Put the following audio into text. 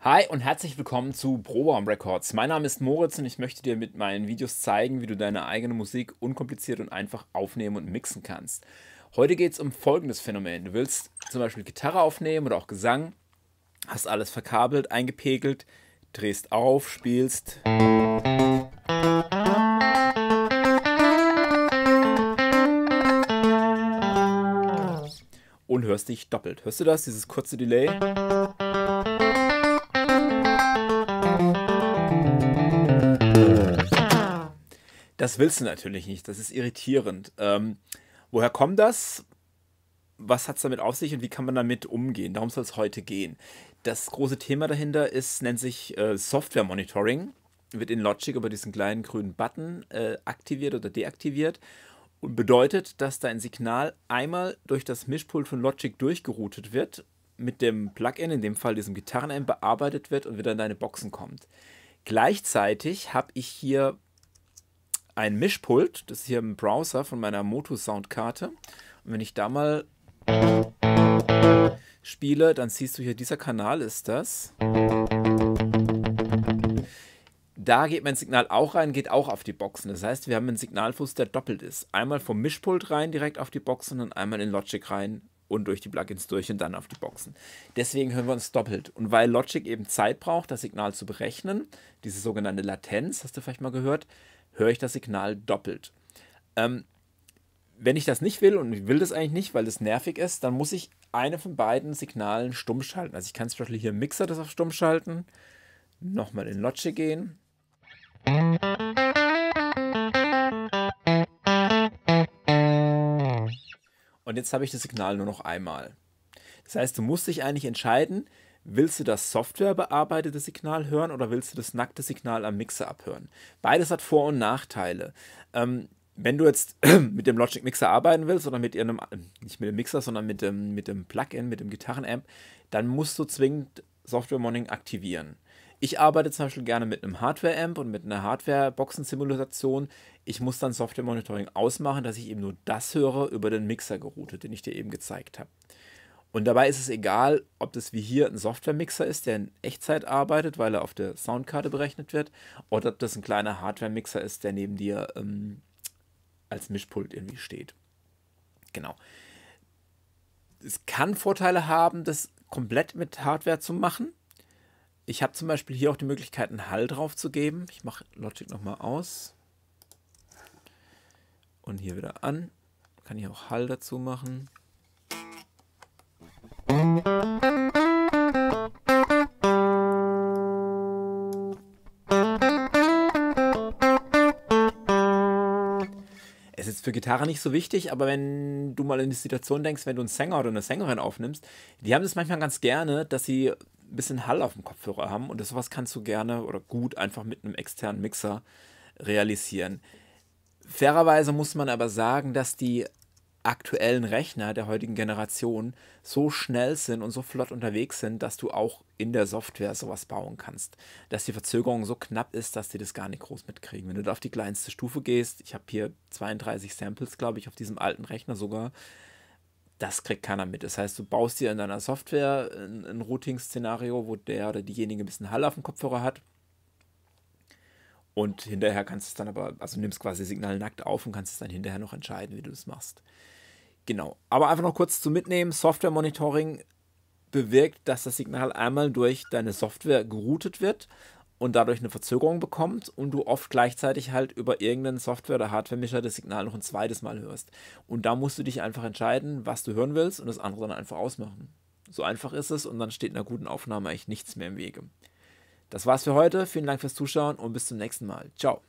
Hi und herzlich willkommen zu Proberaum Records. Mein Name ist Moritz und ich möchte dir mit meinen Videos zeigen, wie du deine eigene Musik unkompliziert und einfach aufnehmen und mixen kannst. Heute geht es um folgendes Phänomen. Du willst zum Beispiel Gitarre aufnehmen oder auch Gesang, hast alles verkabelt, eingepegelt, drehst auf, spielst. Und hörst dich doppelt. Hörst du das, dieses kurze Delay? Das willst du natürlich nicht. Das ist irritierend. Ähm, woher kommt das? Was hat es damit auf sich und wie kann man damit umgehen? Darum soll es heute gehen. Das große Thema dahinter ist, nennt sich äh, Software Monitoring. Wird in Logic über diesen kleinen grünen Button äh, aktiviert oder deaktiviert und bedeutet, dass dein Signal einmal durch das Mischpult von Logic durchgeroutet wird, mit dem Plugin, in dem Fall diesem Gitarrenamp, bearbeitet wird und wieder in deine Boxen kommt. Gleichzeitig habe ich hier ein Mischpult. Das ist hier im Browser von meiner Moto-Soundkarte. Und wenn ich da mal spiele, dann siehst du hier, dieser Kanal ist das. Da geht mein Signal auch rein, geht auch auf die Boxen. Das heißt, wir haben einen Signalfluss, der doppelt ist. Einmal vom Mischpult rein, direkt auf die Boxen und einmal in Logic rein und durch die Plugins durch und dann auf die Boxen. Deswegen hören wir uns doppelt. Und weil Logic eben Zeit braucht, das Signal zu berechnen, diese sogenannte Latenz, hast du vielleicht mal gehört, höre ich das Signal doppelt. Ähm, wenn ich das nicht will und ich will das eigentlich nicht, weil das nervig ist, dann muss ich eine von beiden Signalen stumm schalten. Also ich kann zum Beispiel hier im Mixer das auf stumm schalten, nochmal in Logic gehen. Und jetzt habe ich das Signal nur noch einmal. Das heißt, du musst dich eigentlich entscheiden, Willst du das softwarebearbeitete Signal hören oder willst du das nackte Signal am Mixer abhören? Beides hat Vor- und Nachteile. Ähm, wenn du jetzt mit dem Logic Mixer arbeiten willst oder mit einem, äh, nicht mit dem Mixer, sondern mit dem, mit dem Plugin, mit dem Gitarrenamp, dann musst du zwingend Software Monitoring aktivieren. Ich arbeite zum Beispiel gerne mit einem Hardware-Amp und mit einer Hardware-Boxen-Simulation. Ich muss dann Software-Monitoring ausmachen, dass ich eben nur das höre über den Mixer geroutet, den ich dir eben gezeigt habe. Und dabei ist es egal, ob das wie hier ein Software-Mixer ist, der in Echtzeit arbeitet, weil er auf der Soundkarte berechnet wird, oder ob das ein kleiner Hardware-Mixer ist, der neben dir ähm, als Mischpult irgendwie steht. Genau. Es kann Vorteile haben, das komplett mit Hardware zu machen. Ich habe zum Beispiel hier auch die Möglichkeit, einen Hall drauf zu geben. Ich mache Logic nochmal aus. Und hier wieder an. Kann ich auch Hall dazu machen. Es ist für Gitarre nicht so wichtig, aber wenn du mal in die Situation denkst, wenn du einen Sänger oder eine Sängerin aufnimmst, die haben das manchmal ganz gerne, dass sie ein bisschen Hall auf dem Kopfhörer haben und sowas kannst du gerne oder gut einfach mit einem externen Mixer realisieren. Fairerweise muss man aber sagen, dass die aktuellen Rechner der heutigen Generation so schnell sind und so flott unterwegs sind, dass du auch in der Software sowas bauen kannst. Dass die Verzögerung so knapp ist, dass die das gar nicht groß mitkriegen. Wenn du da auf die kleinste Stufe gehst, ich habe hier 32 Samples, glaube ich, auf diesem alten Rechner sogar, das kriegt keiner mit. Das heißt, du baust dir in deiner Software ein, ein Routing-Szenario, wo der oder diejenige ein bisschen Hall auf dem Kopfhörer hat. Und hinterher kannst du es dann aber, also nimmst quasi Signal nackt auf und kannst es dann hinterher noch entscheiden, wie du das machst. Genau. Aber einfach noch kurz zu mitnehmen: Software Monitoring bewirkt, dass das Signal einmal durch deine Software geroutet wird und dadurch eine Verzögerung bekommt und du oft gleichzeitig halt über irgendeinen Software- oder Hardware-Mischer das Signal noch ein zweites Mal hörst. Und da musst du dich einfach entscheiden, was du hören willst und das andere dann einfach ausmachen. So einfach ist es und dann steht einer guten Aufnahme eigentlich nichts mehr im Wege. Das war's für heute. Vielen Dank fürs Zuschauen und bis zum nächsten Mal. Ciao.